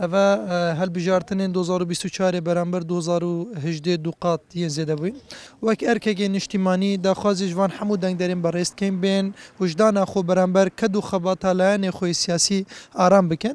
و هل بجارتنین 2024 برانبر 2018 دو قات یه زیده بوی وک ارکه نشتیمانی دا خوازی جوان همو دنگ داریم برست کن بین وجدان خو برانبر کدو خباتا لین خو سیاسی آرام بکن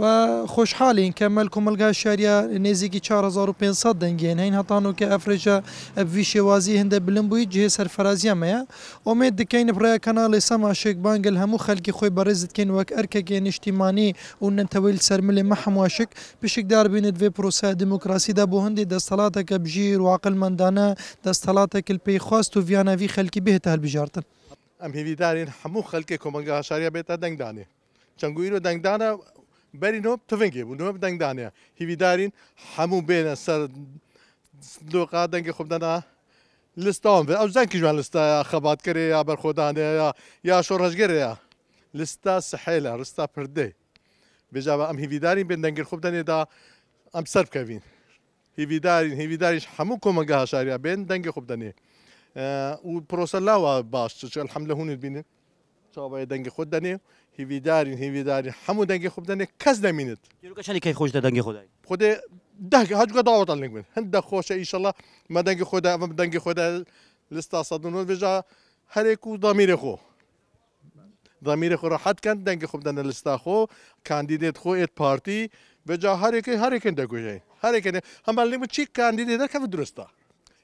و خوشحالین که ملک و ملگه شهریه نزیگی 4500 دنگین هین هتانو که افرجا وی شوازی هنده بلن بوی جه سرفرازیه میا امید دکین برای کانال سما شیک بانگل همو خلکی خوی برزد کن وک ارکه نشتیمانی و ننتویل سرمل محمو واشک بشك دار وی پروسه بروسا ديمقراسي دا بوهندي دستالات که بجیر و عقل مندانه دستالات که پی خواست وفيانا في وی به تهل بجارتن ام هيدي دارين حمو خلکی کومنگا اشاریا بيتا دنگ داني چنگو ايرو دنگ دانا بری نوب تفنگی بو نوب دنگ دانه هيدي دارين حمو بينا سر دوقا دنگ خوب دانا لستان به او زنکی جوان لستا خبات کری يا برخودانه يا یا شورشگری يا لستا سحیله لستا پرده بجاوا ام هیویدارین بين دنگر خوب دا ام صرف كوين بکەوین هیویدارین هیویداریش هەموو کۆمەگە شاريا بين دنگر خوب دەنێ اه، و پرۆسە لاوە باش چل حملە هون بینن چاوا دەنگی خود دەنێ هیویدارین هیویداری هەموو دەنگی خوب کس يرو دەنێ کەس دەمینێت کەی خۆش دەنگی خۆدای خودێ دەنگ هەجگە داوەتان هند خوش ان شاء الله ما دەنگی خۆدا ئەمە دەنگی خۆدا لستا صدنون بجا هر و دامیرێ خو ضمیر خو راحت کند دنگ خوب دن لستا خو کاندیدیت خو ایت پارتی به جا هر یک هر یک ده گوشه هر یک هم معلم چی کاندیدیت که درسته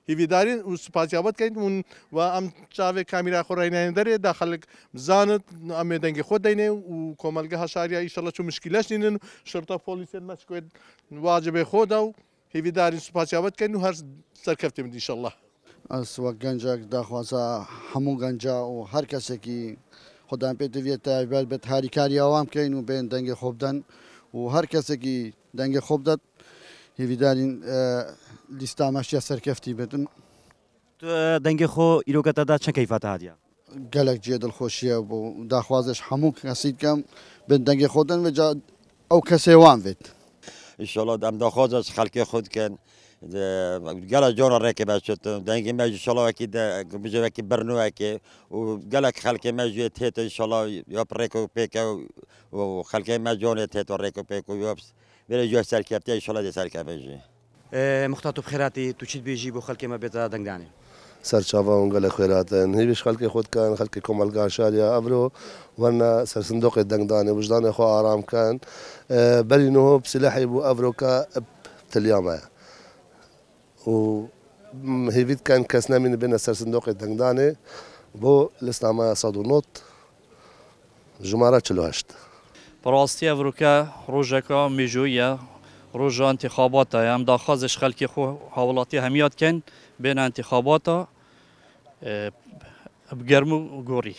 هیویدارین و سپاسیابت کنید اون و ام چاوه کامیرا خو راینه داره داخل زانت ام دنگ خود دینه و کوملگه هشاریا ان شاء الله چو مشکلش نینن شرطه پلیس مسکوت واجب خود او هیویدارین سپاسیابت کنید هر سرکفته ان شاء الله ئەس وە گەنجێک داخوازە هەموو گەنج و هەر کەسێکی خۆدان پێ دەوێت تایبەت بێت هاریکاری ئەوام بکەین و بێن دەنگی خۆبدەن و هەر کەسێکی دەنگی خۆبدەت هیویدارین لیستامەشیە سەرکەفتی بتن دەنگی خۆ ئیرۆکەتەدا چەکەی فاتهادیە گەلک جێ دڵخۆشیە بۆ داخوازش هەموو کەسییت کەم بن دەنگی خۆدەن ئەو کەسێوان بێت. انشالله دمداخواز از خلق خود کن گله جان رکه بشد دنگی مجو شلا کی ده بجو کی برنو کی و گله خلک مجو تیت ان شاء الله یا رکو پیک و خلک مجو تیت و رکو پیک و یوبس بره جو سرکپتی ان شاء الله سرکپتی مختار تو بخیراتی تو چی بیجی بو خلک ما بیت دنگ دانی سرچاوا اونگل خیراتن هیویش خلق خود کن خلق کمالگاه شاریا ابرو ورنا سر صندوق دنگ دانه وجدان خو آرام کن بلی نهو بسلاحی بو ابرو کا تلیامه و هیوید کن کس نمینه بین سر صندوق دنگ دانه بو لسنامه صد و نوت جماره چلو هشت براستی افروکا روژکا میجویه روجا انتخاباتا هم دا خازش خلکی خو حوالاتی همیاد کن بین انتخاباتا بگەرم و